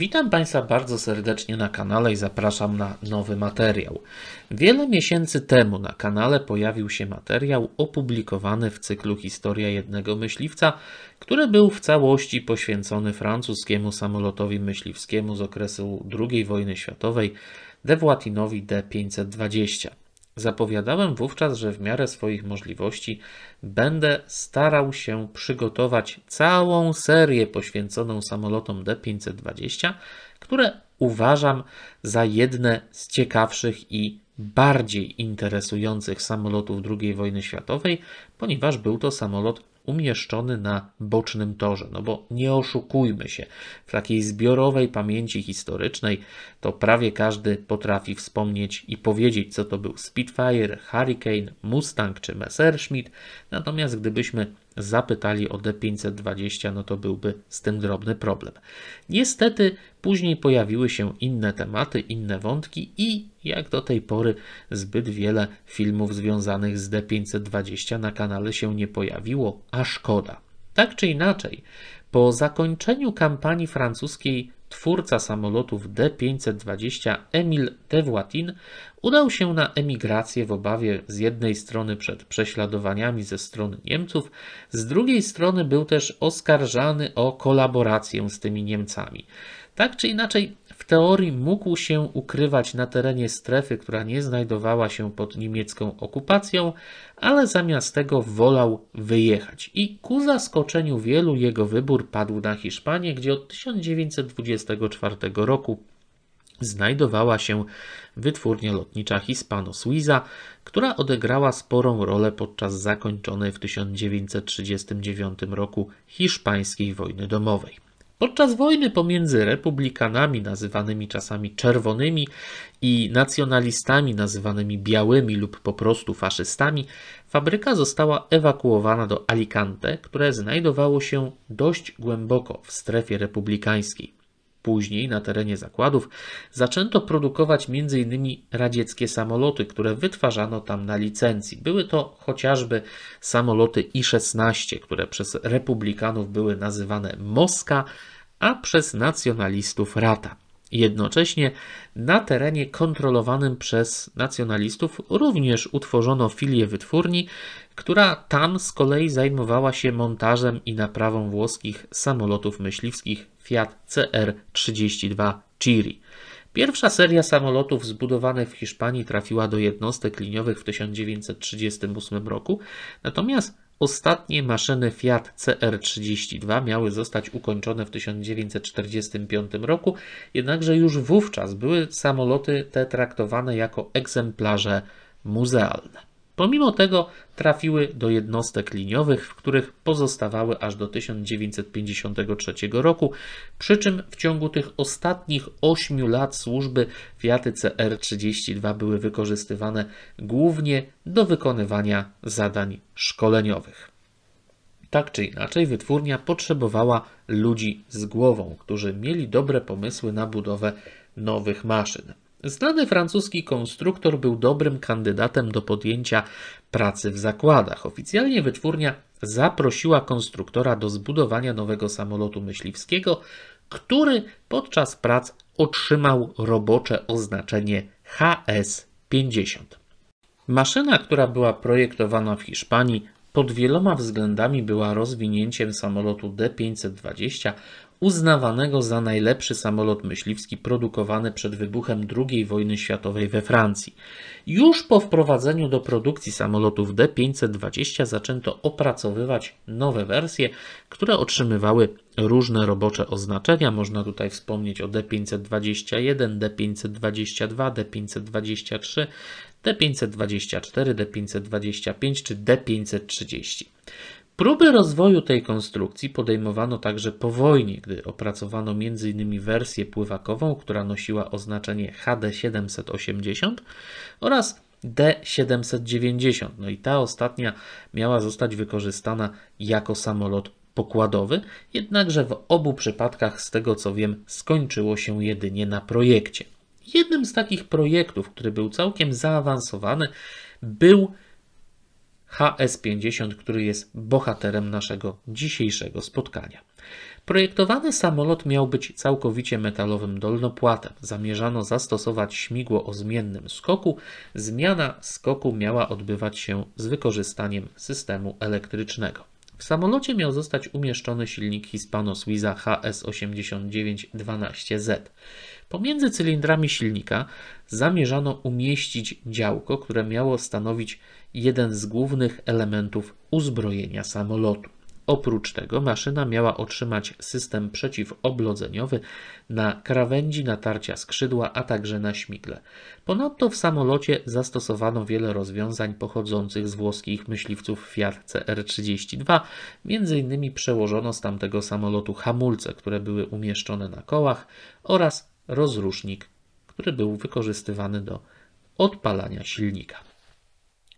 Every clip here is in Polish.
Witam Państwa bardzo serdecznie na kanale i zapraszam na nowy materiał. Wiele miesięcy temu na kanale pojawił się materiał opublikowany w cyklu Historia jednego myśliwca, który był w całości poświęcony francuskiemu samolotowi myśliwskiemu z okresu II wojny światowej Dewłatinowi D520. Zapowiadałem wówczas, że w miarę swoich możliwości będę starał się przygotować całą serię poświęconą samolotom D520, które uważam za jedne z ciekawszych i bardziej interesujących samolotów II wojny światowej, ponieważ był to samolot umieszczony na bocznym torze. No bo nie oszukujmy się, w takiej zbiorowej pamięci historycznej to prawie każdy potrafi wspomnieć i powiedzieć, co to był Spitfire, Hurricane, Mustang czy Messerschmitt. Natomiast gdybyśmy zapytali o D520, no to byłby z tym drobny problem. Niestety później pojawiły się inne tematy, inne wątki i jak do tej pory zbyt wiele filmów związanych z D520 na kanale się nie pojawiło, a szkoda. Tak czy inaczej, po zakończeniu kampanii francuskiej twórca samolotów D-520 Emil Tewłatin udał się na emigrację w obawie z jednej strony przed prześladowaniami ze strony Niemców, z drugiej strony był też oskarżany o kolaborację z tymi Niemcami. Tak czy inaczej, w teorii mógł się ukrywać na terenie strefy, która nie znajdowała się pod niemiecką okupacją, ale zamiast tego wolał wyjechać. I ku zaskoczeniu wielu jego wybór padł na Hiszpanię, gdzie od 1924 roku znajdowała się wytwórnia lotnicza Hispano-Suiza, która odegrała sporą rolę podczas zakończonej w 1939 roku hiszpańskiej wojny domowej. Podczas wojny pomiędzy republikanami, nazywanymi czasami czerwonymi, i nacjonalistami, nazywanymi białymi lub po prostu faszystami, fabryka została ewakuowana do Alicante, które znajdowało się dość głęboko w strefie republikańskiej. Później na terenie zakładów zaczęto produkować m.in. radzieckie samoloty, które wytwarzano tam na licencji. Były to chociażby samoloty I-16, które przez republikanów były nazywane Moska, a przez nacjonalistów Rata. Jednocześnie na terenie kontrolowanym przez nacjonalistów również utworzono filię wytwórni, która tam z kolei zajmowała się montażem i naprawą włoskich samolotów myśliwskich Fiat CR32 Chiri. Pierwsza seria samolotów zbudowanych w Hiszpanii trafiła do jednostek liniowych w 1938 roku, natomiast ostatnie maszyny Fiat CR32 miały zostać ukończone w 1945 roku, jednakże już wówczas były samoloty te traktowane jako egzemplarze muzealne. Pomimo tego trafiły do jednostek liniowych, w których pozostawały aż do 1953 roku, przy czym w ciągu tych ostatnich 8 lat służby wiatyce R-32 były wykorzystywane głównie do wykonywania zadań szkoleniowych. Tak czy inaczej, wytwórnia potrzebowała ludzi z głową, którzy mieli dobre pomysły na budowę nowych maszyn. Znany francuski konstruktor był dobrym kandydatem do podjęcia pracy w zakładach. Oficjalnie wytwórnia zaprosiła konstruktora do zbudowania nowego samolotu myśliwskiego, który podczas prac otrzymał robocze oznaczenie HS-50. Maszyna, która była projektowana w Hiszpanii, pod wieloma względami była rozwinięciem samolotu D-520, uznawanego za najlepszy samolot myśliwski produkowany przed wybuchem II wojny światowej we Francji. Już po wprowadzeniu do produkcji samolotów D-520 zaczęto opracowywać nowe wersje, które otrzymywały różne robocze oznaczenia. Można tutaj wspomnieć o D521, D522, D523, D524, D525 czy D530. Próby rozwoju tej konstrukcji podejmowano także po wojnie, gdy opracowano m.in. wersję pływakową, która nosiła oznaczenie HD780 oraz D790. No i ta ostatnia miała zostać wykorzystana jako samolot pokładowy, jednakże w obu przypadkach, z tego co wiem, skończyło się jedynie na projekcie. Jednym z takich projektów, który był całkiem zaawansowany, był HS-50, który jest bohaterem naszego dzisiejszego spotkania. Projektowany samolot miał być całkowicie metalowym dolnopłatem. Zamierzano zastosować śmigło o zmiennym skoku. Zmiana skoku miała odbywać się z wykorzystaniem systemu elektrycznego. W samolocie miał zostać umieszczony silnik Hispano-Suiza HS8912Z. Pomiędzy cylindrami silnika zamierzano umieścić działko, które miało stanowić jeden z głównych elementów uzbrojenia samolotu. Oprócz tego maszyna miała otrzymać system przeciwoblodzeniowy na krawędzi natarcia skrzydła, a także na śmigle. Ponadto w samolocie zastosowano wiele rozwiązań pochodzących z włoskich myśliwców Fiat CR-32. Między innymi przełożono z tamtego samolotu hamulce, które były umieszczone na kołach oraz rozrusznik, który był wykorzystywany do odpalania silnika.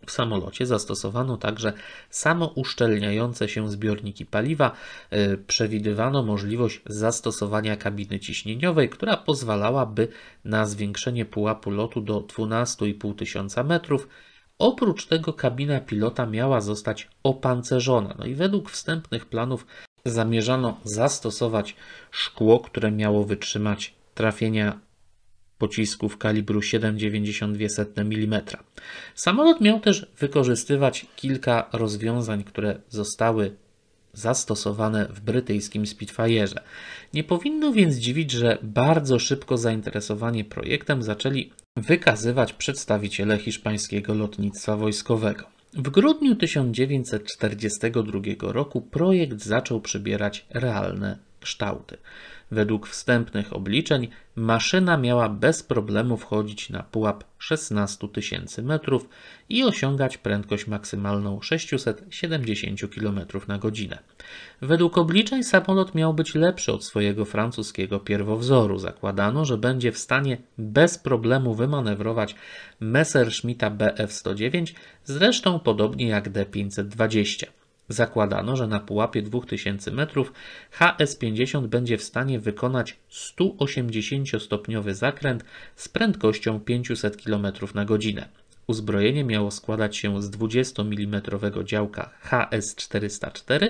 W samolocie zastosowano także samouszczelniające się zbiorniki paliwa. E, przewidywano możliwość zastosowania kabiny ciśnieniowej, która pozwalałaby na zwiększenie pułapu lotu do 12,5 tysiąca metrów. Oprócz tego kabina pilota miała zostać opancerzona. No i według wstępnych planów zamierzano zastosować szkło, które miało wytrzymać trafienia pocisków kalibru 7,92 mm. Samolot miał też wykorzystywać kilka rozwiązań, które zostały zastosowane w brytyjskim Spitfire'ze. Nie powinno więc dziwić, że bardzo szybko zainteresowanie projektem zaczęli wykazywać przedstawiciele hiszpańskiego lotnictwa wojskowego. W grudniu 1942 roku projekt zaczął przybierać realne kształty. Według wstępnych obliczeń maszyna miała bez problemu wchodzić na pułap 16 tysięcy metrów i osiągać prędkość maksymalną 670 km na godzinę. Według obliczeń samolot miał być lepszy od swojego francuskiego pierwowzoru. Zakładano, że będzie w stanie bez problemu wymanewrować Messerschmitta Bf-109, zresztą podobnie jak D-520. Zakładano, że na pułapie 2000 metrów HS-50 będzie w stanie wykonać 180-stopniowy zakręt z prędkością 500 km na godzinę. Uzbrojenie miało składać się z 20 mm działka HS-404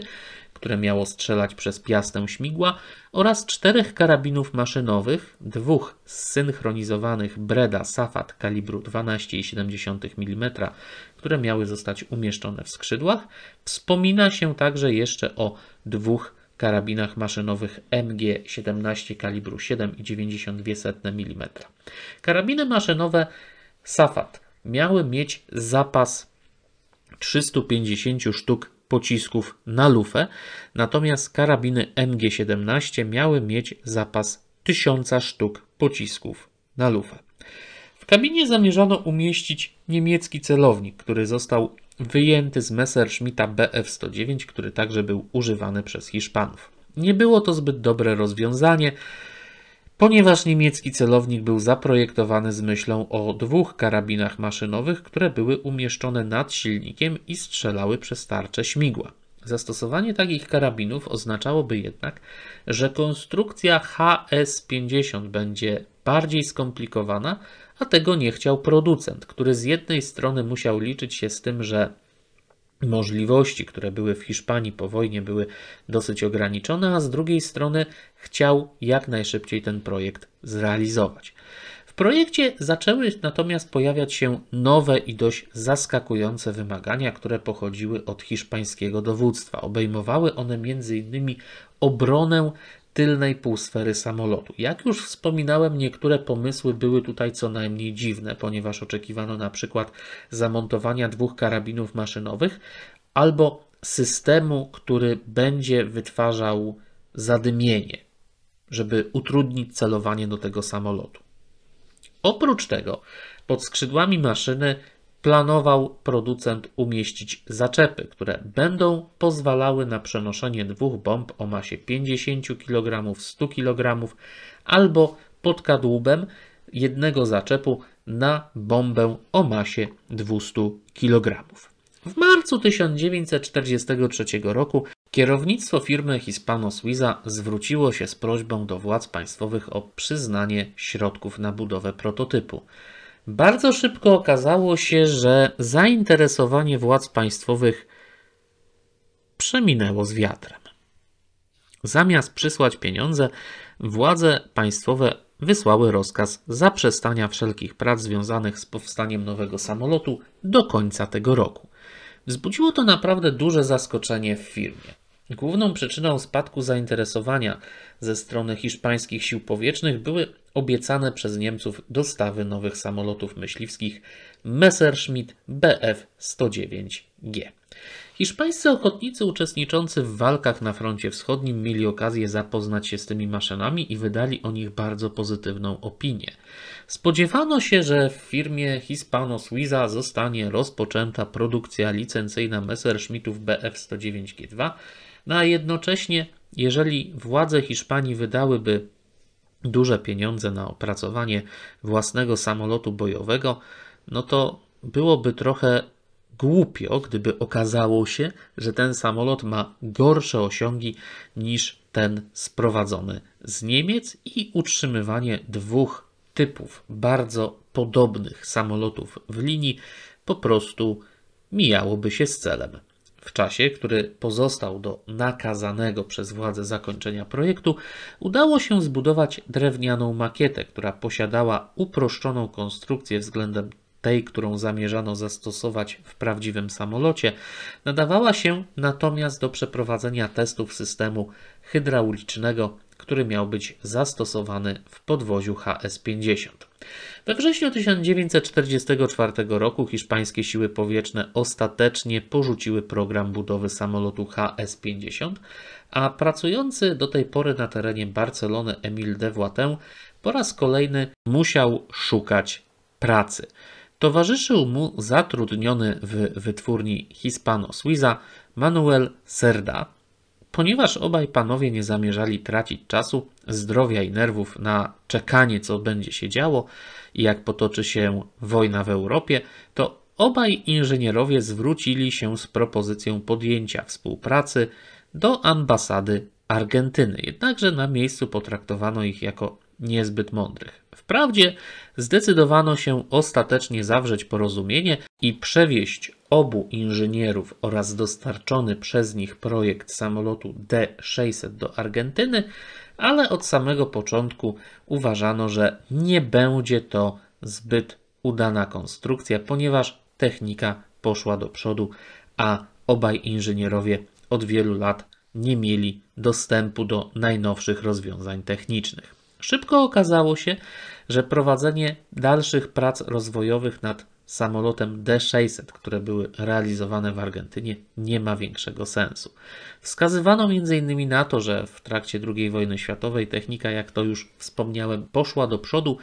które miało strzelać przez piastę śmigła, oraz czterech karabinów maszynowych, dwóch zsynchronizowanych Breda Safat kalibru 12,7 mm, które miały zostać umieszczone w skrzydłach. Wspomina się także jeszcze o dwóch karabinach maszynowych MG-17 kalibru 7,92 mm. Karabiny maszynowe Safat miały mieć zapas 350 sztuk pocisków na lufę, natomiast karabiny MG17 miały mieć zapas 1000 sztuk pocisków na lufę. W kabinie zamierzano umieścić niemiecki celownik, który został wyjęty z Messerschmitta BF-109, który także był używany przez Hiszpanów. Nie było to zbyt dobre rozwiązanie, ponieważ niemiecki celownik był zaprojektowany z myślą o dwóch karabinach maszynowych, które były umieszczone nad silnikiem i strzelały przez tarczę śmigła. Zastosowanie takich karabinów oznaczałoby jednak, że konstrukcja HS-50 będzie bardziej skomplikowana, a tego nie chciał producent, który z jednej strony musiał liczyć się z tym, że możliwości, które były w Hiszpanii po wojnie, były dosyć ograniczone, a z drugiej strony chciał jak najszybciej ten projekt zrealizować. W projekcie zaczęły natomiast pojawiać się nowe i dość zaskakujące wymagania, które pochodziły od hiszpańskiego dowództwa. Obejmowały one m.in. obronę tylnej półsfery samolotu. Jak już wspominałem, niektóre pomysły były tutaj co najmniej dziwne, ponieważ oczekiwano na przykład zamontowania dwóch karabinów maszynowych albo systemu, który będzie wytwarzał zadymienie, żeby utrudnić celowanie do tego samolotu. Oprócz tego, pod skrzydłami maszyny planował producent umieścić zaczepy, które będą pozwalały na przenoszenie dwóch bomb o masie 50 kg, 100 kg albo pod kadłubem jednego zaczepu na bombę o masie 200 kg. W marcu 1943 roku kierownictwo firmy Hispano Suiza zwróciło się z prośbą do władz państwowych o przyznanie środków na budowę prototypu. Bardzo szybko okazało się, że zainteresowanie władz państwowych przeminęło z wiatrem. Zamiast przysłać pieniądze, władze państwowe wysłały rozkaz zaprzestania wszelkich prac związanych z powstaniem nowego samolotu do końca tego roku. Wzbudziło to naprawdę duże zaskoczenie w firmie. Główną przyczyną spadku zainteresowania ze strony hiszpańskich sił powietrznych były obiecane przez Niemców dostawy nowych samolotów myśliwskich Messerschmitt Bf-109G. Hiszpańscy ochotnicy uczestniczący w walkach na froncie wschodnim mieli okazję zapoznać się z tymi maszynami i wydali o nich bardzo pozytywną opinię. Spodziewano się, że w firmie Hispano Suiza zostanie rozpoczęta produkcja licencyjna Messerschmittów Bf-109G2, no a jednocześnie, jeżeli władze Hiszpanii wydałyby duże pieniądze na opracowanie własnego samolotu bojowego, no to byłoby trochę głupio, gdyby okazało się, że ten samolot ma gorsze osiągi niż ten sprowadzony z Niemiec i utrzymywanie dwóch typów bardzo podobnych samolotów w linii po prostu mijałoby się z celem. W czasie, który pozostał do nakazanego przez władze zakończenia projektu, udało się zbudować drewnianą makietę, która posiadała uproszczoną konstrukcję względem tej, którą zamierzano zastosować w prawdziwym samolocie, nadawała się natomiast do przeprowadzenia testów systemu hydraulicznego który miał być zastosowany w podwoziu HS-50. We wrześniu 1944 roku hiszpańskie siły powietrzne ostatecznie porzuciły program budowy samolotu HS-50, a pracujący do tej pory na terenie Barcelony Emil de Włatę po raz kolejny musiał szukać pracy. Towarzyszył mu zatrudniony w wytwórni Hispano-Suiza Manuel Serda, Ponieważ obaj panowie nie zamierzali tracić czasu, zdrowia i nerwów na czekanie, co będzie się działo i jak potoczy się wojna w Europie, to obaj inżynierowie zwrócili się z propozycją podjęcia współpracy do ambasady Argentyny. Jednakże na miejscu potraktowano ich jako niezbyt mądrych. Wprawdzie zdecydowano się ostatecznie zawrzeć porozumienie i przewieźć obu inżynierów oraz dostarczony przez nich projekt samolotu D-600 do Argentyny, ale od samego początku uważano, że nie będzie to zbyt udana konstrukcja, ponieważ technika poszła do przodu, a obaj inżynierowie od wielu lat nie mieli dostępu do najnowszych rozwiązań technicznych. Szybko okazało się, że prowadzenie dalszych prac rozwojowych nad samolotem D-600, które były realizowane w Argentynie, nie ma większego sensu. Wskazywano m.in. na to, że w trakcie II wojny światowej technika, jak to już wspomniałem, poszła do przodu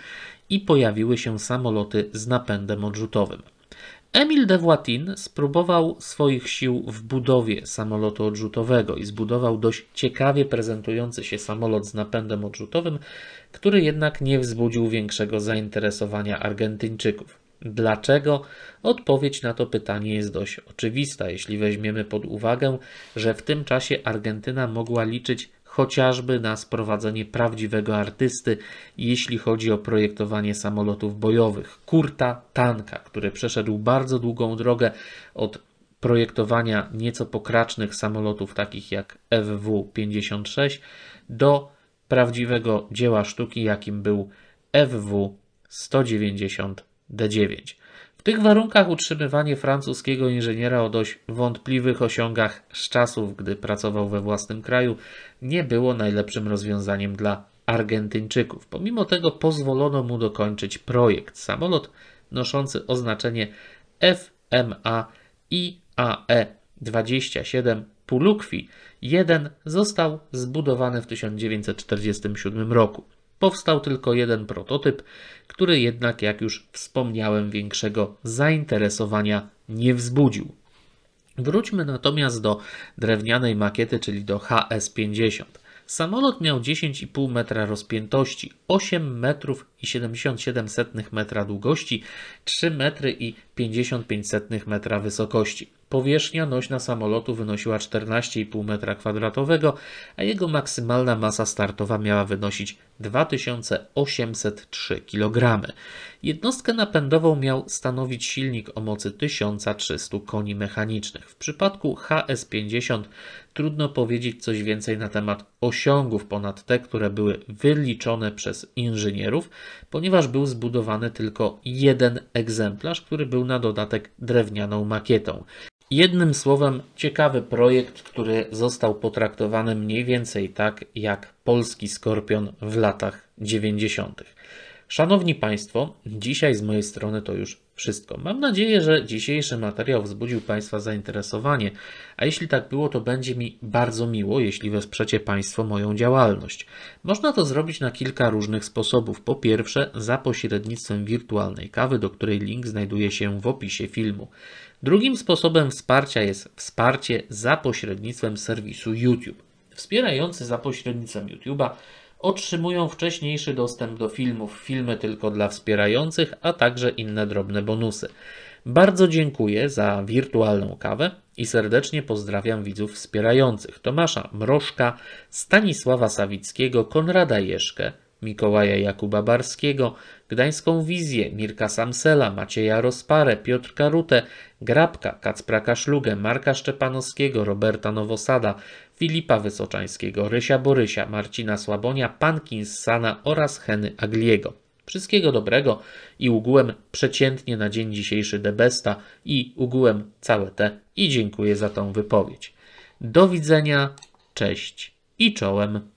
i pojawiły się samoloty z napędem odrzutowym. Emil de Voisin spróbował swoich sił w budowie samolotu odrzutowego i zbudował dość ciekawie prezentujący się samolot z napędem odrzutowym, który jednak nie wzbudził większego zainteresowania Argentyńczyków. Dlaczego? Odpowiedź na to pytanie jest dość oczywista, jeśli weźmiemy pod uwagę, że w tym czasie Argentyna mogła liczyć chociażby na sprowadzenie prawdziwego artysty, jeśli chodzi o projektowanie samolotów bojowych. Kurta Tanka, który przeszedł bardzo długą drogę od projektowania nieco pokracznych samolotów takich jak FW-56 do prawdziwego dzieła sztuki, jakim był FW-190 D9. W tych warunkach utrzymywanie francuskiego inżyniera o dość wątpliwych osiągach z czasów, gdy pracował we własnym kraju, nie było najlepszym rozwiązaniem dla Argentyńczyków. Pomimo tego pozwolono mu dokończyć projekt. Samolot noszący oznaczenie FMA IAE 27 Pulukwi 1 został zbudowany w 1947 roku. Powstał tylko jeden prototyp, który jednak, jak już wspomniałem, większego zainteresowania nie wzbudził. Wróćmy natomiast do drewnianej makiety, czyli do HS-50. Samolot miał 10,5 metra rozpiętości, 8 metrów i 77 metra długości, 3 metry i 55 metra wysokości. Powierzchnia nośna samolotu wynosiła 14,5 m2, a jego maksymalna masa startowa miała wynosić 2803 kg. Jednostkę napędową miał stanowić silnik o mocy 1300 koni mechanicznych. W przypadku HS50 trudno powiedzieć coś więcej na temat osiągów ponad te, które były wyliczone przez inżynierów, ponieważ był zbudowany tylko jeden egzemplarz, który był na dodatek drewnianą makietą. Jednym słowem, ciekawy projekt, który został potraktowany mniej więcej tak jak polski skorpion w latach 90. Szanowni Państwo, dzisiaj z mojej strony to już wszystko. Mam nadzieję, że dzisiejszy materiał wzbudził Państwa zainteresowanie, a jeśli tak było, to będzie mi bardzo miło, jeśli wesprzecie Państwo moją działalność. Można to zrobić na kilka różnych sposobów. Po pierwsze, za pośrednictwem wirtualnej kawy, do której link znajduje się w opisie filmu. Drugim sposobem wsparcia jest wsparcie za pośrednictwem serwisu YouTube. Wspierający za pośrednictwem YouTube'a otrzymują wcześniejszy dostęp do filmów, filmy tylko dla wspierających, a także inne drobne bonusy. Bardzo dziękuję za wirtualną kawę i serdecznie pozdrawiam widzów wspierających Tomasza Mrożka, Stanisława Sawickiego, Konrada Jeszkę, Mikołaja Jakuba Barskiego, Gdańską Wizję, Mirka Samsela, Macieja Rozparę, Piotrka Rutę, Grabka, Kacpraka Szlugę, Marka Szczepanowskiego, Roberta Nowosada, Filipa Wysoczańskiego, Rysia Borysia, Marcina Słabonia, Pankinsana oraz Heny Agliego. Wszystkiego dobrego i ugułem przeciętnie na dzień dzisiejszy Debesta i ugułem całe te i dziękuję za tą wypowiedź. Do widzenia, cześć i czołem.